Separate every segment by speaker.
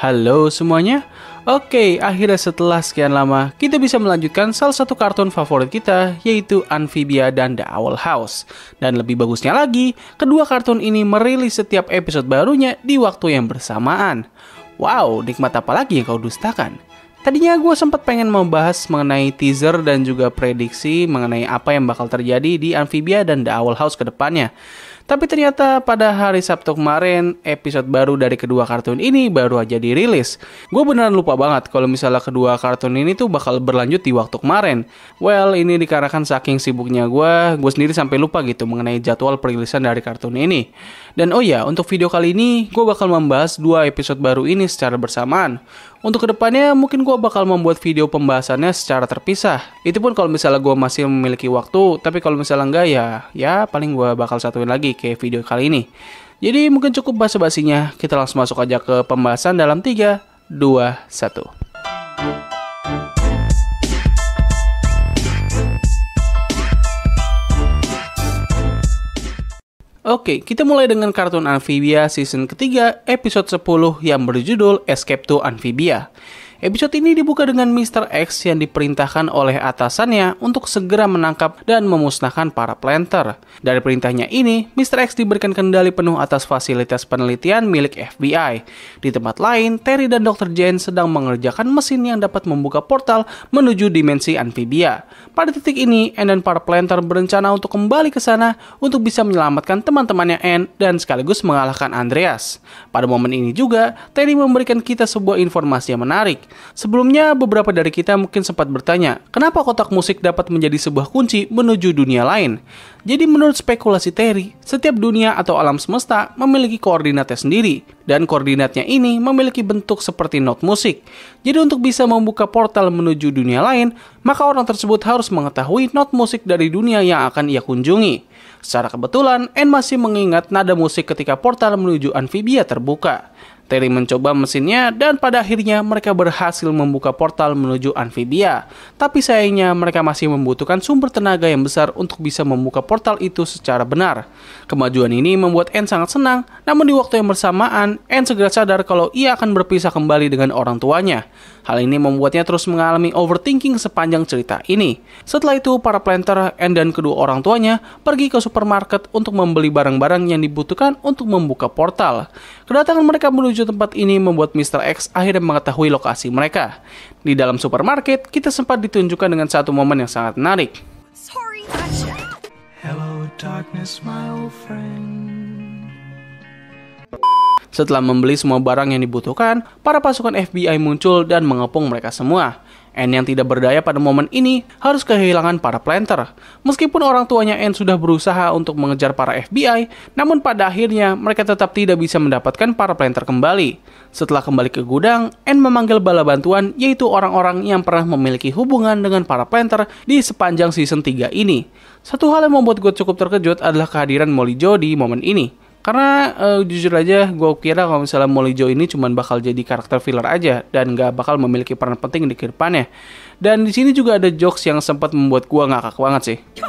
Speaker 1: Halo semuanya. Oke, akhirnya setelah sekian lama, kita bisa melanjutkan salah satu kartun favorit kita, yaitu Amphibia dan The Owl House. Dan lebih bagusnya lagi, kedua kartun ini merilis setiap episode barunya di waktu yang bersamaan. Wow, nikmat apa lagi yang kau dustakan? Tadinya gue sempat pengen membahas mengenai teaser dan juga prediksi mengenai apa yang bakal terjadi di Amphibia dan The Owl House ke depannya. Tapi ternyata pada hari Sabtu kemarin, episode baru dari kedua kartun ini baru aja dirilis. Gue beneran lupa banget kalau misalnya kedua kartun ini tuh bakal berlanjut di waktu kemarin. Well, ini dikarenakan saking sibuknya gue, gue sendiri sampai lupa gitu mengenai jadwal perilisan dari kartun ini. Dan oh ya, untuk video kali ini gue bakal membahas dua episode baru ini secara bersamaan. Untuk kedepannya mungkin gue bakal membuat video pembahasannya secara terpisah. Itu pun kalau misalnya gue masih memiliki waktu, tapi kalau misalnya enggak ya, ya paling gue bakal satuin lagi ke video kali ini. Jadi mungkin cukup basa-basinya, kita langsung masuk aja ke pembahasan dalam 3, 2, 1. Oke, kita mulai dengan kartun Amphibia season ketiga episode 10 yang berjudul Escape to Amphibia. Episode ini dibuka dengan Mr. X yang diperintahkan oleh atasannya untuk segera menangkap dan memusnahkan para planter. Dari perintahnya ini, Mr. X diberikan kendali penuh atas fasilitas penelitian milik FBI. Di tempat lain, Terry dan Dr. Jane sedang mengerjakan mesin yang dapat membuka portal menuju dimensi amfibia. Pada titik ini, Anne dan para planter berencana untuk kembali ke sana untuk bisa menyelamatkan teman-temannya Anne dan sekaligus mengalahkan Andreas. Pada momen ini juga, Terry memberikan kita sebuah informasi yang menarik Sebelumnya, beberapa dari kita mungkin sempat bertanya, kenapa kotak musik dapat menjadi sebuah kunci menuju dunia lain? Jadi menurut spekulasi Terry, setiap dunia atau alam semesta memiliki koordinatnya sendiri, dan koordinatnya ini memiliki bentuk seperti not musik. Jadi untuk bisa membuka portal menuju dunia lain, maka orang tersebut harus mengetahui not musik dari dunia yang akan ia kunjungi. Secara kebetulan, N masih mengingat nada musik ketika portal menuju Anfibia terbuka. Terry mencoba mesinnya dan pada akhirnya mereka berhasil membuka portal menuju Anvidia. Tapi sayangnya mereka masih membutuhkan sumber tenaga yang besar untuk bisa membuka portal itu secara benar. Kemajuan ini membuat Anne sangat senang, namun di waktu yang bersamaan, Anne segera sadar kalau ia akan berpisah kembali dengan orang tuanya. Hal ini membuatnya terus mengalami overthinking sepanjang cerita ini. Setelah itu, para planter and dan kedua orang tuanya pergi ke supermarket untuk membeli barang-barang yang dibutuhkan untuk membuka portal. Kedatangan mereka menuju tempat ini membuat Mr. X akhirnya mengetahui lokasi mereka. Di dalam supermarket, kita sempat ditunjukkan dengan satu momen yang sangat menarik. Sorry, Hello darkness, my old friend. Setelah membeli semua barang yang dibutuhkan, para pasukan FBI muncul dan mengepung mereka semua. Anne yang tidak berdaya pada momen ini harus kehilangan para planter. Meskipun orang tuanya Anne sudah berusaha untuk mengejar para FBI, namun pada akhirnya mereka tetap tidak bisa mendapatkan para planter kembali. Setelah kembali ke gudang, Anne memanggil bala bantuan yaitu orang-orang yang pernah memiliki hubungan dengan para planter di sepanjang season 3 ini. Satu hal yang membuat gue cukup terkejut adalah kehadiran Molly Jody momen ini. Karena uh, jujur aja gue kira kalau misalnya Molly Joe ini cuma bakal jadi karakter filler aja dan gak bakal memiliki peran penting di kehidupannya. Dan di sini juga ada jokes yang sempat membuat gue ngakak banget sih.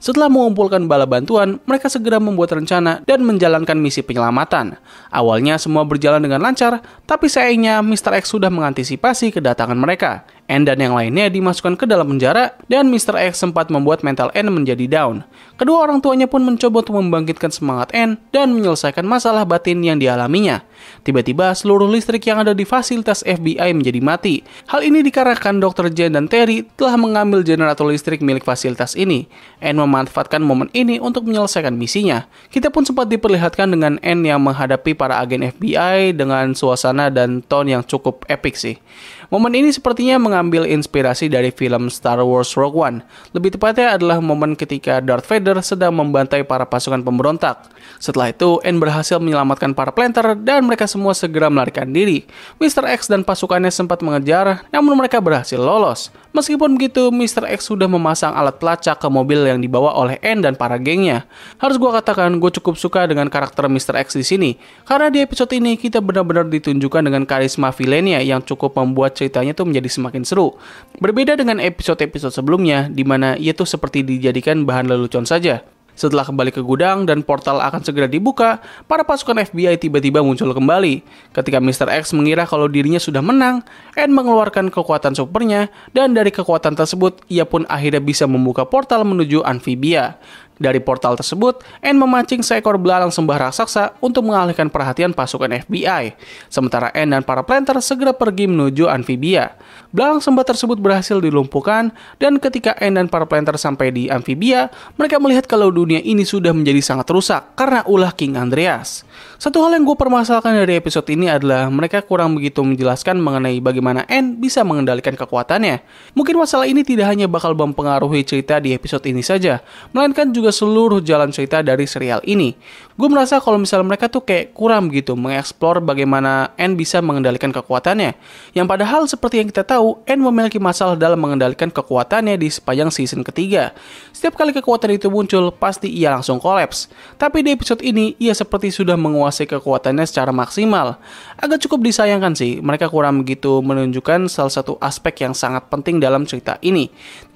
Speaker 1: Setelah mengumpulkan bala bantuan, mereka segera membuat rencana dan menjalankan misi penyelamatan. Awalnya semua berjalan dengan lancar, tapi sayangnya Mr. X sudah mengantisipasi kedatangan mereka. N dan yang lainnya dimasukkan ke dalam penjara dan Mr. X sempat membuat mental N menjadi down. Kedua orang tuanya pun mencoba untuk membangkitkan semangat N dan menyelesaikan masalah batin yang dialaminya. Tiba-tiba seluruh listrik yang ada di fasilitas FBI menjadi mati. Hal ini dikarenakan Dr. Jane dan Terry telah mengambil generator listrik milik fasilitas ini. N memanfaatkan momen ini untuk menyelesaikan misinya. Kita pun sempat diperlihatkan dengan N yang menghadapi para agen FBI dengan suasana dan tone yang cukup epik sih. Momen ini sepertinya meng mengambil inspirasi dari film Star Wars Rogue One. Lebih tepatnya adalah momen ketika Darth Vader sedang membantai para pasukan pemberontak. Setelah itu, Anne berhasil menyelamatkan para planter dan mereka semua segera melarikan diri. Mr. X dan pasukannya sempat mengejar, namun mereka berhasil lolos. Meskipun begitu, Mr. X sudah memasang alat pelacak ke mobil yang dibawa oleh Anne dan para gengnya. Harus gue katakan, gue cukup suka dengan karakter Mr. X di sini, karena di episode ini kita benar-benar ditunjukkan dengan karisma villainnya yang cukup membuat ceritanya tuh menjadi semakin seru. Berbeda dengan episode-episode sebelumnya, di mana ia tuh seperti dijadikan bahan lelucon saja. Setelah kembali ke gudang dan portal akan segera dibuka, para pasukan FBI tiba-tiba muncul kembali. Ketika Mr. X mengira kalau dirinya sudah menang, Anne mengeluarkan kekuatan supernya, dan dari kekuatan tersebut, ia pun akhirnya bisa membuka portal menuju Amphibia. Dari portal tersebut, N memancing seekor belalang sembah raksasa untuk mengalihkan perhatian pasukan FBI, sementara N dan para planter segera pergi menuju amfibia. Belalang sembah tersebut berhasil dilumpuhkan, dan ketika N dan para planter sampai di amfibia, mereka melihat kalau dunia ini sudah menjadi sangat rusak karena ulah King Andreas. Satu hal yang gue permasalahkan dari episode ini adalah mereka kurang begitu menjelaskan mengenai bagaimana N bisa mengendalikan kekuatannya. Mungkin masalah ini tidak hanya bakal mempengaruhi cerita di episode ini saja, melainkan juga juga seluruh jalan cerita dari serial ini. Gue merasa kalau misalnya mereka tuh kayak kurang gitu mengeksplor bagaimana N bisa mengendalikan kekuatannya. Yang padahal seperti yang kita tahu, N memiliki masalah dalam mengendalikan kekuatannya di sepanjang season ketiga. Setiap kali kekuatan itu muncul, pasti ia langsung kolaps. Tapi di episode ini, ia seperti sudah menguasai kekuatannya secara maksimal. Agak cukup disayangkan sih, mereka kurang begitu menunjukkan salah satu aspek yang sangat penting dalam cerita ini.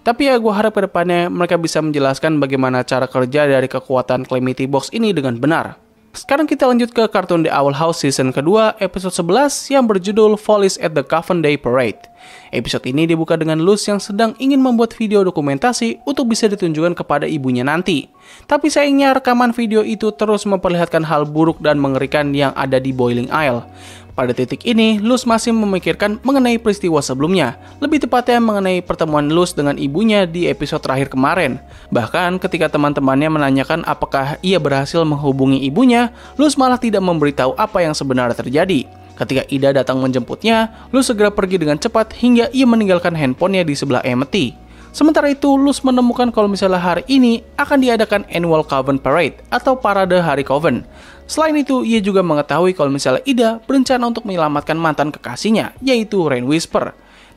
Speaker 1: Tapi ya gue harap kedepannya mereka bisa menjelaskan bagaimana cara kerja dari kekuatan Calamity Box ini dengan benar. Sekarang kita lanjut ke kartun The Owl House season kedua episode 11 yang berjudul Follies at the Coven Day Parade. Episode ini dibuka dengan Luz yang sedang ingin membuat video dokumentasi untuk bisa ditunjukkan kepada ibunya nanti. Tapi sayangnya rekaman video itu terus memperlihatkan hal buruk dan mengerikan yang ada di Boiling Isle. Pada titik ini, Luz masih memikirkan mengenai peristiwa sebelumnya, lebih tepatnya mengenai pertemuan Luz dengan ibunya di episode terakhir kemarin. Bahkan ketika teman-temannya menanyakan apakah ia berhasil menghubungi ibunya, Luz malah tidak memberitahu apa yang sebenarnya terjadi. Ketika Ida datang menjemputnya, Luz segera pergi dengan cepat hingga ia meninggalkan handphonenya di sebelah Emily. Sementara itu, Lus menemukan kalau misalnya hari ini akan diadakan Annual Coven Parade atau Parade Hari Coven. Selain itu, ia juga mengetahui kalau misalnya Ida berencana untuk menyelamatkan mantan kekasihnya, yaitu Rain Whisper.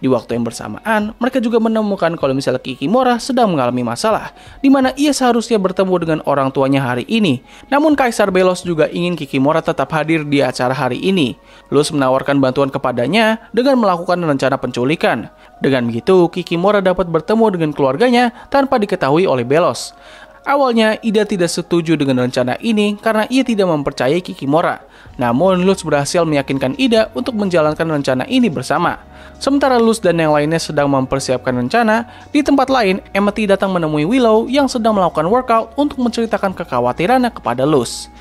Speaker 1: Di waktu yang bersamaan, mereka juga menemukan kalau misalnya Kikimora sedang mengalami masalah, di mana ia seharusnya bertemu dengan orang tuanya hari ini. Namun Kaisar Belos juga ingin Kikimora tetap hadir di acara hari ini. Luz menawarkan bantuan kepadanya dengan melakukan rencana penculikan. Dengan begitu, Kikimora dapat bertemu dengan keluarganya tanpa diketahui oleh Belos. Awalnya, Ida tidak setuju dengan rencana ini karena ia tidak mempercayai Kikimora. Namun, Lutz berhasil meyakinkan Ida untuk menjalankan rencana ini bersama. Sementara Lutz dan yang lainnya sedang mempersiapkan rencana, di tempat lain, Emmetty datang menemui Willow yang sedang melakukan workout untuk menceritakan kekhawatirannya kepada Lutz.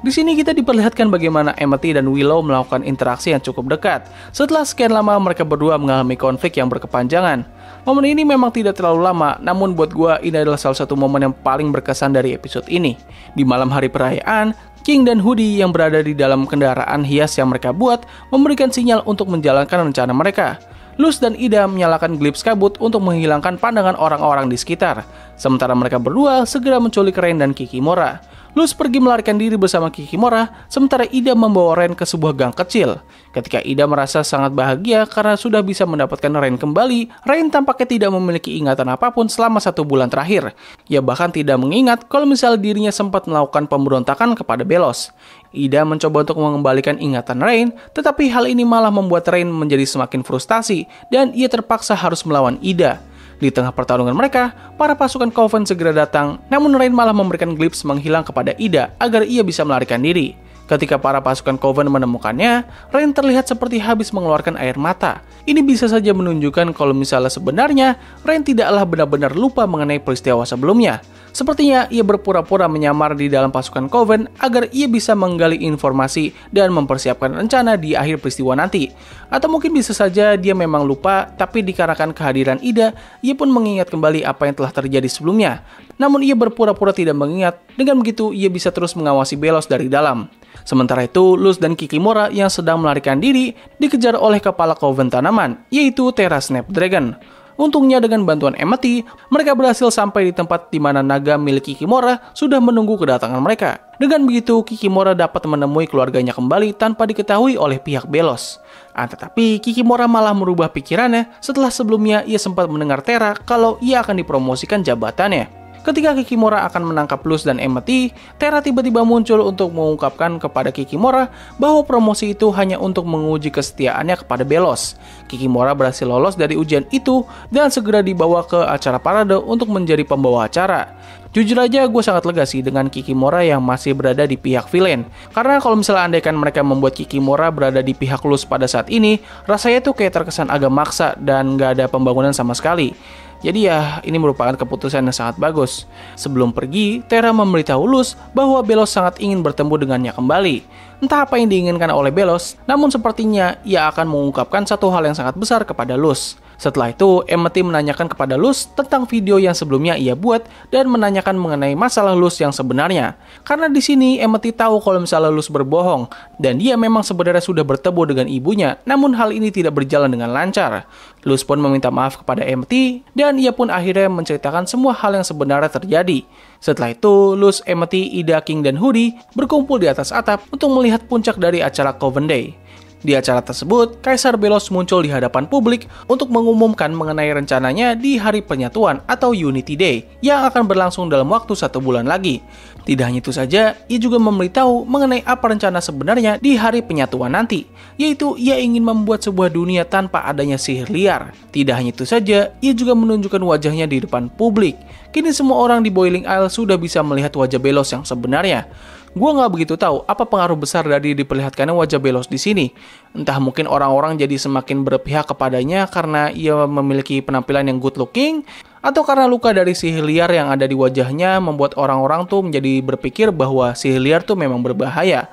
Speaker 1: Di sini kita diperlihatkan bagaimana Emmett dan Willow melakukan interaksi yang cukup dekat. Setelah sekian lama mereka berdua mengalami konflik yang berkepanjangan. Momen ini memang tidak terlalu lama, namun buat gue ini adalah salah satu momen yang paling berkesan dari episode ini. Di malam hari perayaan, King dan Hudi yang berada di dalam kendaraan hias yang mereka buat memberikan sinyal untuk menjalankan rencana mereka. Luz dan Ida menyalakan glips kabut untuk menghilangkan pandangan orang-orang di sekitar, sementara mereka berdua segera menculik Rain dan Kiki Kikimora. Luz pergi melarikan diri bersama Kikimora, sementara Ida membawa Ren ke sebuah gang kecil. Ketika Ida merasa sangat bahagia karena sudah bisa mendapatkan Ren kembali, Ren tampaknya tidak memiliki ingatan apapun selama satu bulan terakhir. Ia bahkan tidak mengingat kalau misal dirinya sempat melakukan pemberontakan kepada Belos. Ida mencoba untuk mengembalikan ingatan Rain, tetapi hal ini malah membuat Rain menjadi semakin frustasi dan ia terpaksa harus melawan Ida. Di tengah pertarungan mereka, para pasukan Coven segera datang, namun Rain malah memberikan glimpse menghilang kepada Ida agar ia bisa melarikan diri. Ketika para pasukan Coven menemukannya, Rain terlihat seperti habis mengeluarkan air mata. Ini bisa saja menunjukkan kalau misalnya sebenarnya Rain tidaklah benar-benar lupa mengenai peristiwa sebelumnya. Sepertinya ia berpura-pura menyamar di dalam pasukan Coven agar ia bisa menggali informasi dan mempersiapkan rencana di akhir peristiwa nanti. Atau mungkin bisa saja dia memang lupa, tapi dikarenakan kehadiran Ida, ia pun mengingat kembali apa yang telah terjadi sebelumnya. Namun ia berpura-pura tidak mengingat, dengan begitu ia bisa terus mengawasi Belos dari dalam. Sementara itu, Luz dan Kikimora yang sedang melarikan diri dikejar oleh kepala Coven tanaman, yaitu Terra Snapdragon. Untungnya dengan bantuan Amity, mereka berhasil sampai di tempat di mana naga milik Kikimora sudah menunggu kedatangan mereka. Dengan begitu, Kikimora dapat menemui keluarganya kembali tanpa diketahui oleh pihak Belos. Ah, tetapi Kikimora malah merubah pikirannya setelah sebelumnya ia sempat mendengar Tera kalau ia akan dipromosikan jabatannya. Ketika Kikimora akan menangkap Luz dan Emeti, Terra tiba-tiba muncul untuk mengungkapkan kepada Kikimora bahwa promosi itu hanya untuk menguji kesetiaannya kepada Belos. Kikimora berhasil lolos dari ujian itu dan segera dibawa ke acara parade untuk menjadi pembawa acara. Jujur aja gue sangat lega sih dengan Kikimora yang masih berada di pihak villain. Karena kalau misalnya andaikan mereka membuat Kikimora berada di pihak Luz pada saat ini, rasanya tuh kayak terkesan agak maksa dan gak ada pembangunan sama sekali. Jadi ya, ini merupakan keputusan yang sangat bagus. Sebelum pergi, Terra memberitahu Luz bahwa Belos sangat ingin bertemu dengannya kembali. Entah apa yang diinginkan oleh Belos, namun sepertinya ia akan mengungkapkan satu hal yang sangat besar kepada Luz. Setelah itu, Emmeti menanyakan kepada Luz tentang video yang sebelumnya ia buat dan menanyakan mengenai masalah Luz yang sebenarnya. Karena di sini Emmeti tahu kalau misalnya Luz berbohong dan dia memang sebenarnya sudah bertemu dengan ibunya, namun hal ini tidak berjalan dengan lancar. Luz pun meminta maaf kepada Emmeti, dan ia pun akhirnya menceritakan semua hal yang sebenarnya terjadi. Setelah itu, Luz, Emmeti, Ida, King, dan Hudi berkumpul di atas atap untuk melihat puncak dari acara Coven Day. Di acara tersebut, Kaisar Belos muncul di hadapan publik untuk mengumumkan mengenai rencananya di Hari Penyatuan atau Unity Day yang akan berlangsung dalam waktu satu bulan lagi. Tidak hanya itu saja, ia juga memberitahu mengenai apa rencana sebenarnya di Hari Penyatuan nanti, yaitu ia ingin membuat sebuah dunia tanpa adanya sihir liar. Tidak hanya itu saja, ia juga menunjukkan wajahnya di depan publik. Kini semua orang di Boiling Isle sudah bisa melihat wajah Belos yang sebenarnya. Gue nggak begitu tahu apa pengaruh besar dari diperlihatkannya wajah Belos di sini. Entah mungkin orang-orang jadi semakin berpihak kepadanya karena ia memiliki penampilan yang good looking, atau karena luka dari si liar yang ada di wajahnya membuat orang-orang tuh menjadi berpikir bahwa si liar tuh memang berbahaya.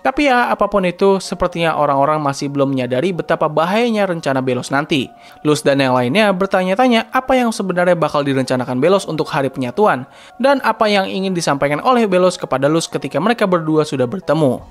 Speaker 1: Tapi ya, apapun itu, sepertinya orang-orang masih belum menyadari betapa bahayanya rencana Belos nanti. Luz dan yang lainnya bertanya-tanya apa yang sebenarnya bakal direncanakan Belos untuk hari penyatuan, dan apa yang ingin disampaikan oleh Belos kepada Luz ketika mereka berdua sudah bertemu.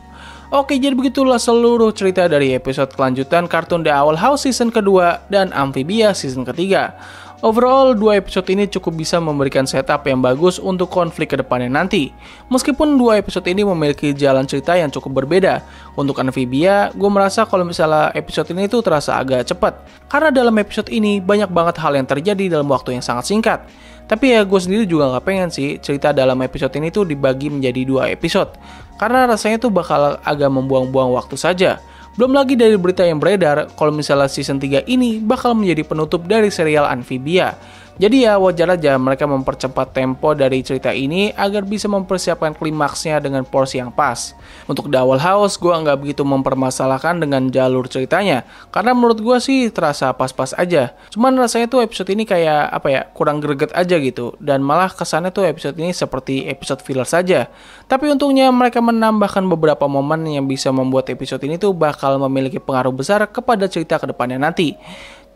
Speaker 1: Oke, jadi begitulah seluruh cerita dari episode kelanjutan kartun The Owl House season kedua dan Amphibia season ketiga. Overall, dua episode ini cukup bisa memberikan setup yang bagus untuk konflik kedepannya nanti. Meskipun dua episode ini memiliki jalan cerita yang cukup berbeda, untuk Anfibia, gue merasa kalau misalnya episode ini tuh terasa agak cepat. Karena dalam episode ini, banyak banget hal yang terjadi dalam waktu yang sangat singkat. Tapi ya gue sendiri juga gak pengen sih cerita dalam episode ini tuh dibagi menjadi dua episode. Karena rasanya tuh bakal agak membuang-buang waktu saja. Belum lagi dari berita yang beredar kalau misalnya season 3 ini bakal menjadi penutup dari serial Amphibia jadi ya wajar aja mereka mempercepat tempo dari cerita ini agar bisa mempersiapkan klimaksnya dengan porsi yang pas. Untuk The Owl House, gue nggak begitu mempermasalahkan dengan jalur ceritanya, karena menurut gue sih terasa pas-pas aja. Cuman rasanya tuh episode ini kayak apa ya, kurang greget aja gitu, dan malah kesannya tuh episode ini seperti episode filler saja. Tapi untungnya mereka menambahkan beberapa momen yang bisa membuat episode ini tuh bakal memiliki pengaruh besar kepada cerita kedepannya nanti.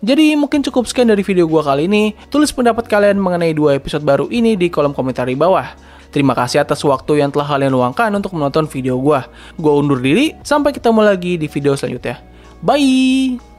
Speaker 1: Jadi mungkin cukup sekian dari video gue kali ini. Tulis pendapat kalian mengenai dua episode baru ini di kolom komentar di bawah. Terima kasih atas waktu yang telah kalian luangkan untuk menonton video gue. Gue undur diri, sampai ketemu lagi di video selanjutnya. Bye!